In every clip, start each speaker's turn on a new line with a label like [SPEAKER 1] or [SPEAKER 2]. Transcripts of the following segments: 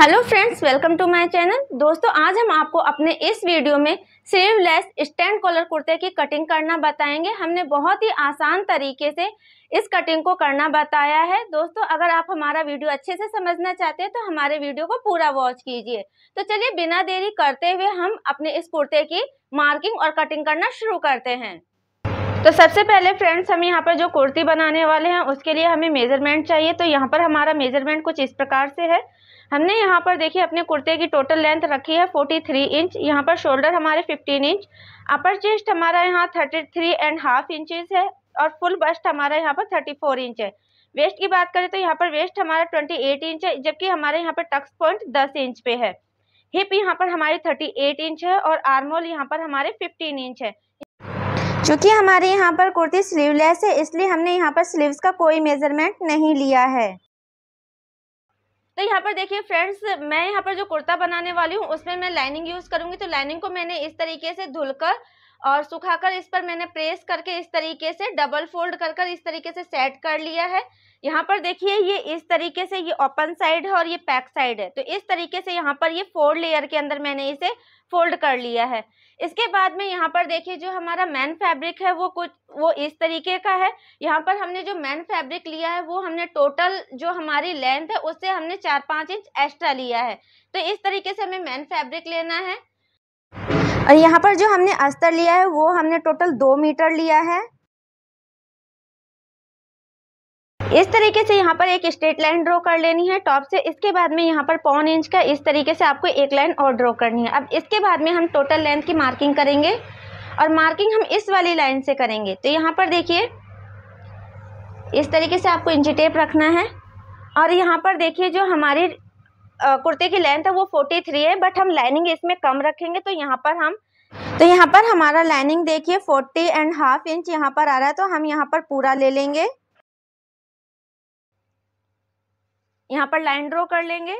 [SPEAKER 1] hello friends welcome to my channel दोस्तों आज हम आपको अपने इस वीडियो में स्लीवलेस स्टैंड कॉलर कुर्ते की कटिंग करना बताएंगे हमने बहुत ही आसान तरीके से इस कटिंग को करना बताया है दोस्तों अगर आप हमारा वीडियो अच्छे से समझना चाहते हैं तो हमारे वीडियो को पूरा वॉच कीजिए तो चलिए बिना देरी करते हुए हम अपने इस कुर्ते की मार्किंग और कटिंग करना शुरू करते हैं तो सबसे पहले फ्रेंड्स हम यहाँ पर जो कुर्ती बनाने वाले हैं उसके लिए हमें मेजरमेंट चाहिए तो यहाँ पर हमारा मेजरमेंट कुछ इस प्रकार से है हमने यहाँ पर देखिए अपने कुर्ते की टोटल लेंथ रखी है 43 इंच यहाँ पर शोल्डर हमारे 15 इंच अपर चेस्ट हमारा यहाँ 33 एंड हाफ इंचेस है और फुल बस्ट हमारा यहाँ पर 34 इंच है वेस्ट की बात करें तो यहाँ पर वेस्ट हमारा 28 इंच है जबकि हमारे यहाँ पर टक्स पॉइंट 10 इंच पे है हिप यहाँ पर हमारी थर्टी इंच है और आर्मोल यहाँ पर हमारे फिफ्टीन इंच है चूँकि हमारे यहाँ पर कुर्ती स्लीवलेस है इसलिए हमने यहाँ पर स्लीव का कोई मेजरमेंट नहीं लिया है तो यहाँ पर देखिए फ्रेंड्स मैं यहाँ पर जो कुर्ता बनाने वाली हूँ उसमें मैं लाइनिंग यूज़ करूँगी तो लाइनिंग को मैंने इस तरीके से धुलकर और सुखाकर इस पर मैंने प्रेस करके इस तरीके से डबल फोल्ड कर कर इस तरीके से सेट कर लिया है यहाँ पर देखिए ये इस तरीके से ये ओपन साइड है और ये पैक साइड है तो इस तरीके से यहाँ पर ये फोर लेयर के अंदर मैंने इसे फोल्ड कर लिया है इसके बाद में यहाँ पर देखिए जो हमारा मैन फैब्रिक है वो कुछ वो इस तरीके का है यहाँ पर हमने जो मैन फैब्रिक लिया है वो हमने टोटल जो हमारी लेंथ है उससे हमने चार पाँच इंच एक्स्ट्रा लिया है तो इस तरीके से हमें मैन फैब्रिक लेना है और यहाँ पर जो हमने अस्तर लिया है वो हमने टोटल दो मीटर लिया है इस तरीके से यहाँ पर एक स्ट्रेट लाइन ड्रॉ कर लेनी है टॉप से इसके बाद में यहाँ पर पौन इंच का इस तरीके से आपको एक लाइन और ड्रॉ करनी है अब इसके बाद में हम टोटल लेंथ की मार्किंग करेंगे और मार्किंग हम इस वाली लाइन से करेंगे तो यहाँ पर देखिए इस तरीके से आपको इंची टेप रखना है और यहाँ पर देखिए जो हमारी कुर्ते की लेंथ है वो फोर्टी थ्री है बट हम लाइनिंग इसमें कम रखेंगे तो यहाँ पर हम तो यहाँ पर हमारा लाइनिंग देखिए फोर्टी एंड हाफ इंच यहाँ पर आ रहा है तो हम यहाँ पर पूरा ले लेंगे यहाँ पर लाइन ड्रॉ कर लेंगे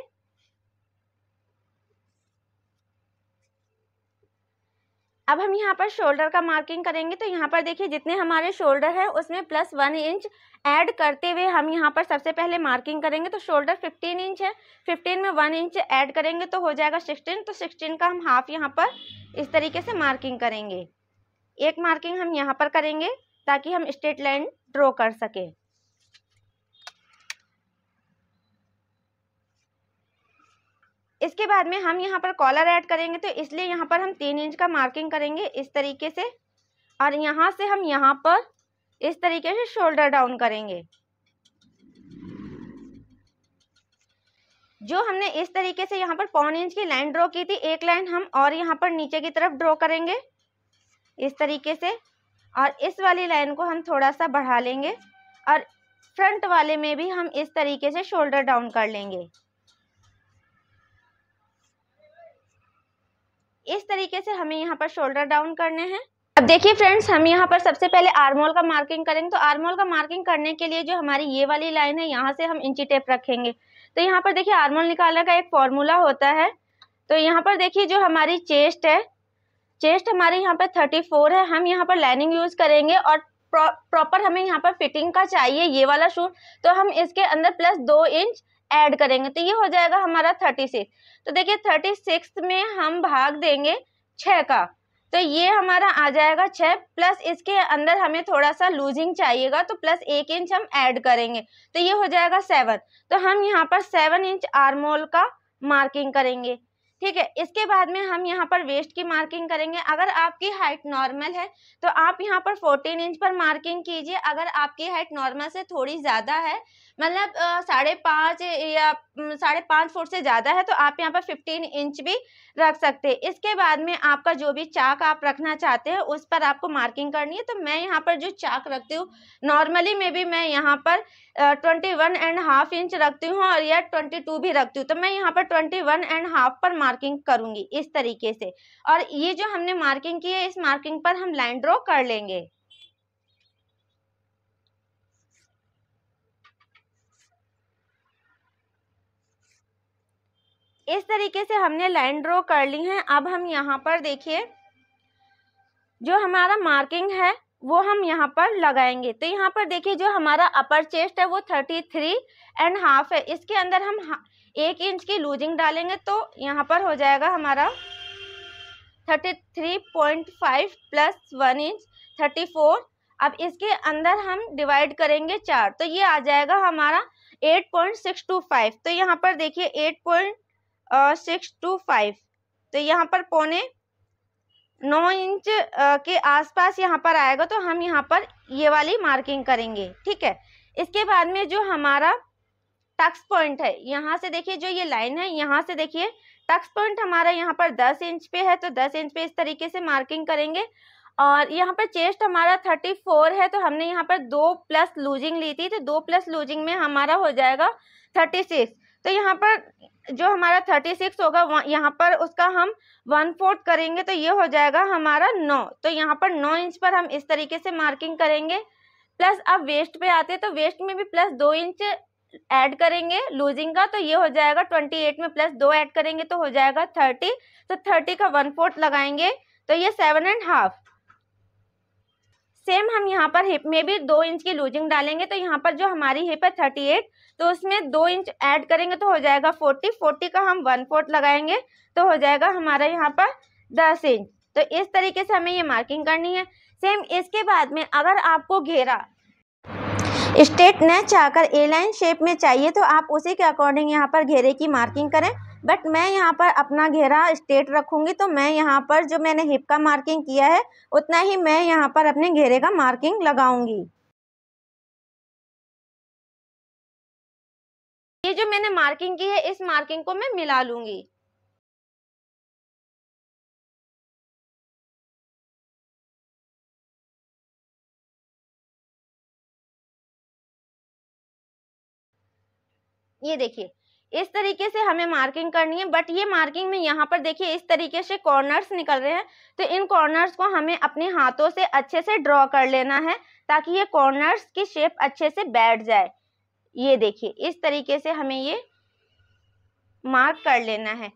[SPEAKER 1] अब हम यहाँ पर शोल्डर का मार्किंग करेंगे तो यहाँ पर देखिए जितने हमारे शोल्डर है उसमें प्लस वन इंच ऐड करते हुए हम यहाँ पर सबसे पहले मार्किंग करेंगे तो शोल्डर फिफ्टीन इंच है फिफ्टीन में वन इंच ऐड करेंगे तो हो जाएगा सिक्सटीन तो सिक्सटीन का हम हाफ यहाँ पर इस तरीके से मार्किंग करेंगे एक मार्किंग हम यहाँ पर करेंगे ताकि हम स्ट्रेट लाइन ड्रॉ कर सकें इसके बाद में हम यहाँ पर कॉलर ऐड करेंगे तो इसलिए यहाँ पर हम तीन इंच का मार्किंग करेंगे इस तरीके से और यहाँ से हम यहाँ पर इस तरीके से शोल्डर डाउन करेंगे जो हमने इस तरीके से यहाँ पर पौन इंच की लाइन ड्रॉ की थी एक लाइन हम और यहाँ पर नीचे की तरफ ड्रॉ करेंगे इस तरीके से और इस वाली लाइन को हम थोड़ा सा बढ़ा लेंगे और फ्रंट वाले में भी हम इस तरीके से शोल्डर डाउन कर लेंगे इस तरीके से हमें यहाँ पर शोल्डर डाउन करने हैं अब देखिए फ्रेंड्स हम यहाँ पर सबसे पहले आर्मोल का मार्किंग करेंगे तो आर्मोल का मार्किंग करने के लिए जो हमारी ये वाली लाइन है यहाँ से हम इंची टेप रखेंगे तो यहाँ पर देखिए आर्मोल निकालने का एक फॉर्मूला होता है तो यहाँ पर देखिए जो हमारी चेस्ट है चेस्ट हमारे यहाँ पर थर्टी फोर है हम यहाँ पर लाइनिंग यूज करेंगे और प्रॉपर हमें यहाँ पर फिटिंग का चाहिए ये वाला शूट तो हम इसके अंदर प्लस दो इंच ऐड करेंगे तो ये हो जाएगा हमारा थर्टी सिक्स तो देखिए थर्टी सिक्स में हम भाग देंगे छः का तो ये हमारा आ जाएगा छः प्लस इसके अंदर हमें थोड़ा सा लूजिंग चाहिएगा तो प्लस एक इंच हम ऐड करेंगे तो ये हो जाएगा सेवन तो हम यहाँ पर सेवन इंच आरमोल का मार्किंग करेंगे ठीक है इसके बाद में हम यहाँ पर वेस्ट की मार्किंग करेंगे अगर आपकी हाइट नॉर्मल है तो आप यहाँ पर 14 इंच पर मार्किंग कीजिए अगर आपकी हाइट नॉर्मल से थोड़ी ज़्यादा है मतलब साढ़े पाँच या साढ़े पाँच फुट से ज़्यादा है तो आप यहाँ पर फिफ्टीन इंच भी रख सकते हैं इसके बाद में आपका जो भी चाक आप रखना चाहते हैं उस पर आपको मार्किंग करनी है तो मैं यहाँ पर जो चाक रखती हूँ नॉर्मली में भी मैं यहाँ पर twenty one and half inch रखती हूँ और यह ट्वेंटी टू भी रखती हूँ तो मैं यहाँ पर ट्वेंटी वन एंड हाफ पर मार्किंग करूँगी इस तरीके से और ये जो हमने मार्किंग की है इस मार्किंग पर हम लाइन ड्रॉ कर लेंगे इस तरीके से हमने लाइन ड्रॉ कर ली है अब हम यहाँ पर देखिए जो हमारा मार्किंग है वो हम यहाँ पर लगाएंगे तो यहाँ पर देखिए जो हमारा अपर चेस्ट है वो थर्टी थ्री एंड हाफ है इसके अंदर हम एक इंच की लूजिंग डालेंगे तो यहाँ पर हो जाएगा हमारा thirty three point five plus one inch thirty four अब इसके अंदर हम डिवाइड करेंगे चार तो ये आ जाएगा हमारा eight point six two five तो यहाँ पर देखिए eight point six two five तो यहाँ पर पौने नौ इंच के आसपास यहाँ पर आएगा तो हम यहाँ पर ये वाली मार्किंग करेंगे ठीक है इसके बाद में जो हमारा टक्स पॉइंट है यहाँ से देखिए जो ये लाइन है यहाँ से देखिए टक्स पॉइंट हमारा यहाँ पर दस इंच पे है तो दस इंच पे इस तरीके से मार्किंग करेंगे और यहाँ पर चेस्ट हमारा थर्टी फोर है तो हमने यहाँ पर दो प्लस लूजिंग ली थी तो दो प्लस लूजिंग में हमारा हो जाएगा थर्टी सिक्स तो यहाँ पर जो हमारा थर्टी सिक्स होगा यहाँ पर उसका हम वन फोर्थ करेंगे तो ये हो जाएगा हमारा नौ तो यहाँ पर नौ इंच पर हम इस तरीके से मार्किंग करेंगे प्लस अब वेस्ट पे आते हैं तो वेस्ट में भी प्लस दो इंच ऐड करेंगे लूजिंग का तो ये हो जाएगा ट्वेंटी एट में प्लस दो ऐड करेंगे तो हो जाएगा थर्टी तो थर्टी का वन फोर्थ लगाएंगे तो ये सेवन एंड हाफ सेम हम यहाँ पर हिप में भी दो इंच की लूजिंग डालेंगे तो यहाँ पर जो हमारी हिप है थर्टी एट तो उसमें दो इंच ऐड करेंगे तो हो जाएगा फोर्टी फोर्टी का हम वन फोर्थ लगाएंगे तो हो जाएगा हमारा यहाँ पर दस इंच तो इस तरीके से हमें ये मार्किंग करनी है सेम इसके बाद में अगर आपको घेरा स्टेट न चाहकर ए लाइन शेप में चाहिए तो आप उसी के अकॉर्डिंग यहाँ पर घेरे की मार्किंग करें बट मैं यहाँ पर अपना घेरा स्टेट रखूँगी तो मैं यहाँ पर जो मैंने हिप का मार्किंग किया है उतना ही मैं यहाँ पर अपने घेरे का मार्किंग लगाऊंगी ये जो मैंने मार्किंग की है इस मार्किंग को मैं मिला लूंगी ये देखिए इस तरीके से हमें मार्किंग करनी है बट ये मार्किंग में यहाँ पर देखिए इस तरीके से कॉर्नर्स निकल रहे हैं तो इन कॉर्नर्स को हमें अपने हाथों से अच्छे से ड्रॉ कर लेना है ताकि ये कॉर्नर्स की शेप अच्छे से बैठ जाए ये देखिए इस तरीके से हमें ये मार्क कर लेना है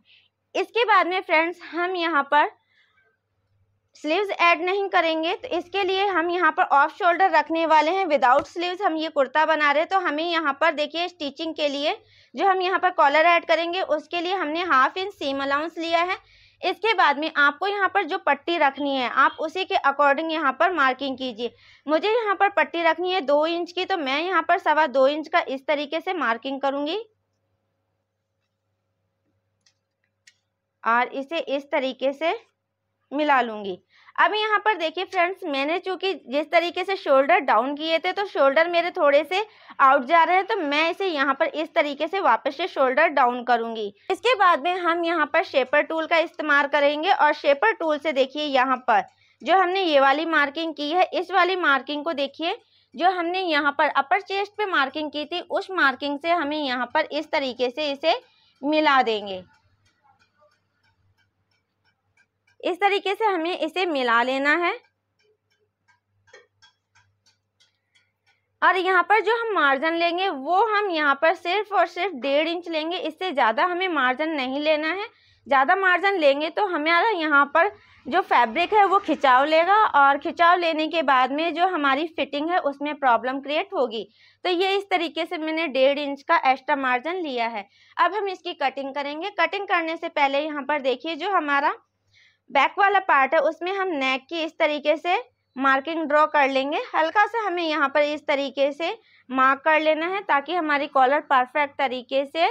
[SPEAKER 1] इसके बाद में फ्रेंड्स हम यहाँ पर स्लीव्स ऐड नहीं करेंगे तो इसके लिए हम यहाँ पर ऑफ शोल्डर रखने वाले हैं विदाउट स्लीव्स हम ये कुर्ता बना रहे हैं तो हमें यहाँ पर देखिए स्टिचिंग के लिए जो हम यहाँ पर कॉलर ऐड करेंगे उसके लिए हमने हाफ इंच सीम अलाउंस लिया है इसके बाद में आपको यहाँ पर जो पट्टी रखनी है आप उसी के अकॉर्डिंग यहाँ पर मार्किंग कीजिए मुझे यहाँ पर पट्टी रखनी है दो इंच की तो मैं यहाँ पर सवा दो इंच का इस तरीके से मार्किंग करूँगी और इसे इस तरीके से मिला लूँगी अभी यहाँ पर देखिए फ्रेंड्स मैंने चूंकि जिस तरीके से शोल्डर डाउन किए थे तो शोल्डर मेरे थोड़े से आउट जा रहे हैं तो मैं इसे यहाँ पर इस तरीके से वापस से शोल्डर डाउन करूंगी इसके बाद में हम यहाँ पर शेपर टूल का इस्तेमाल करेंगे और शेपर टूल से देखिए यहाँ पर जो हमने ये वाली मार्किंग की है इस वाली मार्किंग को देखिए जो हमने यहाँ पर अपर चेस्ट पे मार्किंग की थी उस मार्किंग से हमें यहाँ पर इस तरीके से इसे मिला देंगे इस तरीके से हमें इसे मिला लेना है और यहाँ पर जो हम मार्जिन लेंगे वो हम यहाँ पर सिर्फ और सिर्फ डेढ़ इंच लेंगे इससे ज़्यादा हमें मार्जिन नहीं लेना है ज़्यादा मार्जिन लेंगे तो हमारा यहाँ पर जो फैब्रिक है वो खिंचाव लेगा और खिंचाव लेने के बाद में जो हमारी फिटिंग है उसमें प्रॉब्लम क्रिएट होगी तो ये इस तरीके से मैंने डेढ़ इंच का एक्स्ट्रा मार्जिन लिया है अब हम इसकी कटिंग करेंगे कटिंग करने से पहले यहाँ पर देखिए जो हमारा बैक वाला पार्ट है उसमें हम नेक की इस तरीके से मार्किंग ड्रॉ कर लेंगे हल्का सा हमें यहाँ पर इस तरीके से मार्क कर लेना है ताकि हमारी कॉलर परफेक्ट तरीके से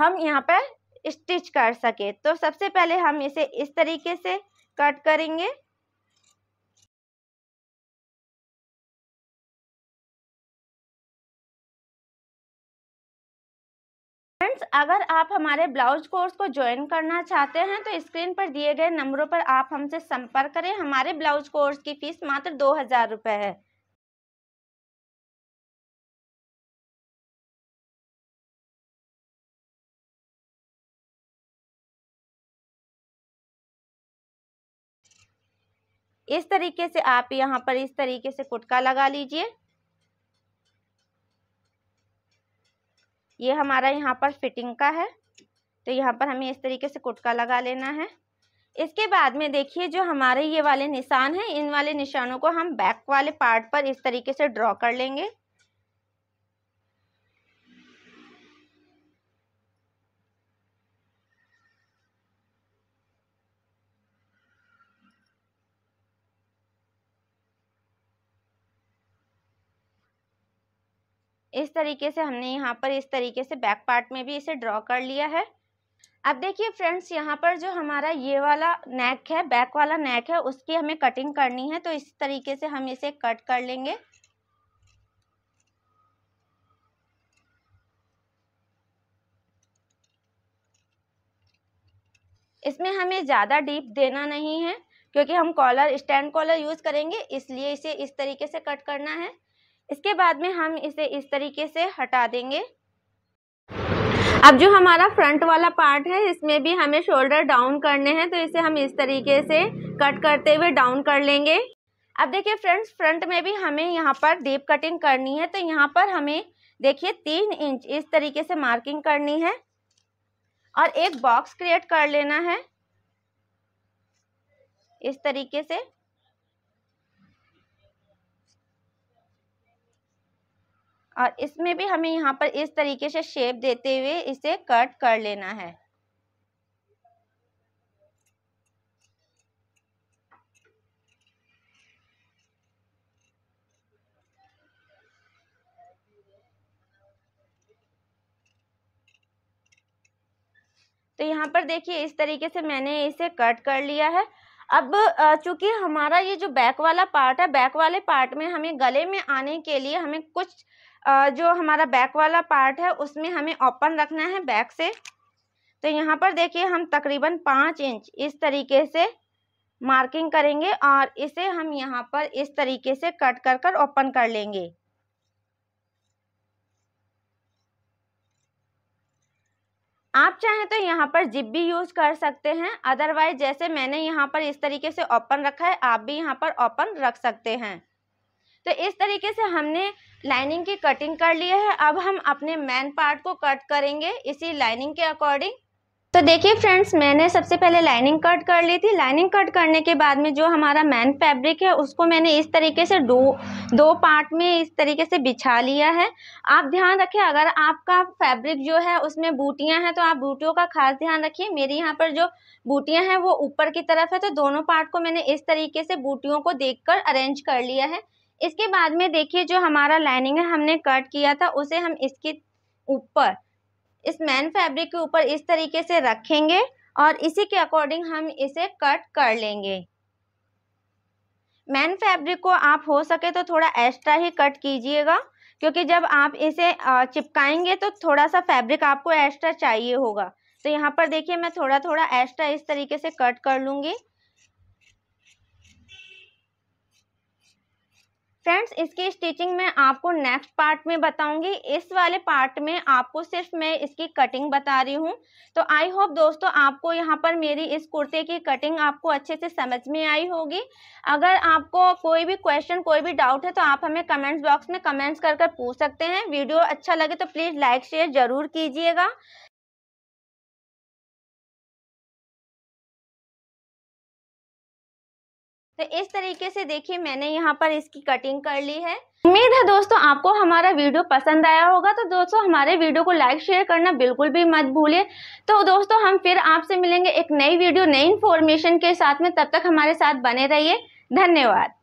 [SPEAKER 1] हम यहाँ पर स्टिच कर सके तो सबसे पहले हम इसे इस तरीके से कट करेंगे फ्रेंड्स अगर आप हमारे ब्लाउज कोर्स को ज्वाइन करना चाहते हैं तो स्क्रीन पर दिए गए नंबरों पर आप हमसे संपर्क करें हमारे ब्लाउज कोर्स की फीस मात्र दो हज़ार रुपए है इस तरीके से आप यहाँ पर इस तरीके से कुटका लगा लीजिए ये हमारा यहाँ पर फिटिंग का है तो यहाँ पर हमें इस तरीके से कुटका लगा लेना है इसके बाद में देखिए जो हमारे ये वाले निशान हैं इन वाले निशानों को हम बैक वाले पार्ट पर इस तरीके से ड्रॉ कर लेंगे इस तरीके से हमने यहाँ पर इस तरीके से बैक पार्ट में भी इसे ड्रॉ कर लिया है अब देखिए फ्रेंड्स यहाँ पर जो हमारा ये वाला नेक है बैक वाला नेक है उसकी हमें कटिंग करनी है तो इस तरीके से हम इसे कट कर लेंगे इसमें हमें ज़्यादा डीप देना नहीं है क्योंकि हम कॉलर स्टैंड कॉलर यूज़ करेंगे इसलिए इसे इस तरीके से कट करना है इसके बाद में हम इसे इस तरीके से हटा देंगे अब जो हमारा फ्रंट वाला पार्ट है इसमें भी हमें शोल्डर डाउन करने हैं तो इसे हम इस तरीके से कट करते हुए डाउन कर लेंगे अब देखिए फ्रेंड्स फ्रंट में भी हमें यहाँ पर डीप कटिंग करनी है तो यहाँ पर हमें देखिए तीन इंच इस तरीके से मार्किंग करनी है और एक बॉक्स क्रिएट कर लेना है इस तरीके से और इसमें भी हमें यहाँ पर इस तरीके से शेप देते हुए इसे कट कर लेना है तो यहाँ पर देखिए इस तरीके से मैंने इसे कट कर लिया है अब चूंकि हमारा ये जो बैक वाला पार्ट है बैक वाले पार्ट में हमें गले में आने के लिए हमें कुछ जो हमारा बैक वाला पार्ट है उसमें हमें ओपन रखना है बैक से तो यहाँ पर देखिए हम तकरीबन पाँच इंच इस तरीके से मार्किंग करेंगे और इसे हम यहाँ पर इस तरीके से कट कर कर ओपन कर लेंगे आप चाहें तो यहाँ पर जिप भी यूज़ कर सकते हैं अदरवाइज जैसे मैंने यहाँ पर इस तरीके से ओपन रखा है आप भी यहाँ पर ओपन रख सकते हैं तो इस तरीके से हमने लाइनिंग की कटिंग कर लिया है अब हम अपने मैन पार्ट को कट करेंगे इसी लाइनिंग के अकॉर्डिंग तो देखिए फ्रेंड्स मैंने सबसे पहले लाइनिंग कट कर ली थी लाइनिंग कट करने के बाद में जो हमारा मैन फैब्रिक है उसको मैंने इस तरीके से दो दो पार्ट में इस तरीके से बिछा लिया है आप ध्यान रखें अगर आपका फैब्रिक जो है उसमें बूटियां हैं तो आप बूटियों का खास ध्यान रखिए मेरी यहाँ पर जो बूटियाँ हैं वो ऊपर की तरफ है तो दोनों पार्ट को मैंने इस तरीके से बूटियों को देख कर अरेंज कर लिया है इसके बाद में देखिए जो हमारा लाइनिंग है हमने कट किया था उसे हम इसके ऊपर इस मैन फैब्रिक के ऊपर इस तरीके से रखेंगे और इसी के अकॉर्डिंग हम इसे कट कर लेंगे मैन फैब्रिक को आप हो सके तो थोड़ा एक्स्ट्रा ही कट कीजिएगा क्योंकि जब आप इसे चिपकाएंगे तो थोड़ा सा फैब्रिक आपको एक्स्ट्रा चाहिए होगा तो यहाँ पर देखिए मैं थोड़ा थोड़ा एक्स्ट्रा इस तरीके से कट कर लूँगी फ्रेंड्स इसकी स्टिचिंग मैं आपको नेक्स्ट पार्ट में बताऊंगी इस वाले पार्ट में आपको सिर्फ मैं इसकी कटिंग बता रही हूँ तो आई होप दोस्तों आपको यहाँ पर मेरी इस कुर्ते की कटिंग आपको अच्छे से समझ में आई होगी अगर आपको कोई भी क्वेश्चन कोई भी डाउट है तो आप हमें कमेंट्स बॉक्स में कमेंट्स कर कर पूछ सकते हैं वीडियो अच्छा लगे तो प्लीज़ लाइक शेयर ज़रूर कीजिएगा तो इस तरीके से देखिए मैंने यहाँ पर इसकी कटिंग कर ली है उम्मीद है दोस्तों आपको हमारा वीडियो पसंद आया होगा तो दोस्तों हमारे वीडियो को लाइक शेयर करना बिल्कुल भी मत भूलिए तो दोस्तों हम फिर आपसे मिलेंगे एक नई वीडियो नई इन्फॉर्मेशन के साथ में तब तक हमारे साथ बने रहिए धन्यवाद